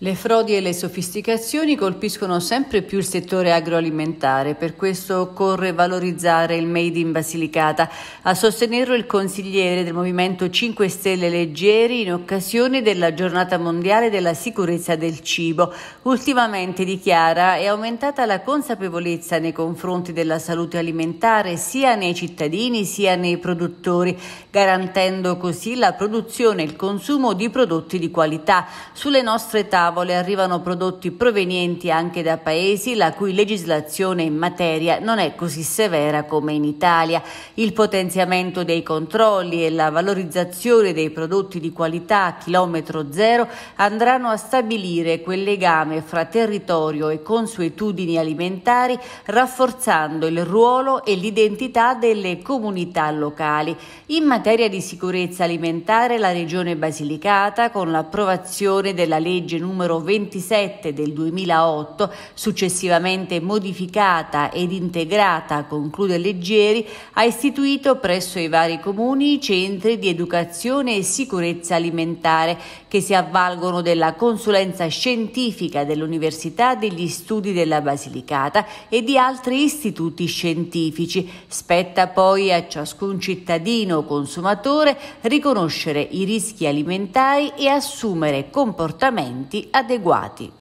Le frodi e le sofisticazioni colpiscono sempre più il settore agroalimentare, per questo occorre valorizzare il Made in Basilicata. A sostenerlo il consigliere del Movimento 5 Stelle Leggeri in occasione della giornata mondiale della sicurezza del cibo. Ultimamente dichiara è aumentata la consapevolezza nei confronti della salute alimentare sia nei cittadini sia nei produttori, garantendo così la produzione e il consumo di prodotti di qualità. Sulle nostre tavole tavole arrivano prodotti provenienti anche da paesi la cui legislazione in materia non è così severa come in Italia. Il potenziamento dei controlli e la valorizzazione dei prodotti di qualità a chilometro zero andranno a stabilire quel legame fra territorio e consuetudini alimentari, rafforzando il ruolo e l'identità delle comunità locali. In materia di sicurezza alimentare, la Regione Basilicata, con l'approvazione della legge numero numero 27 del 2008, successivamente modificata ed integrata, conclude Leggeri, ha istituito presso i vari comuni i centri di educazione e sicurezza alimentare che si avvalgono della consulenza scientifica dell'Università degli Studi della Basilicata e di altri istituti scientifici. Spetta poi a ciascun cittadino o consumatore riconoscere i rischi alimentari e assumere comportamenti adeguati.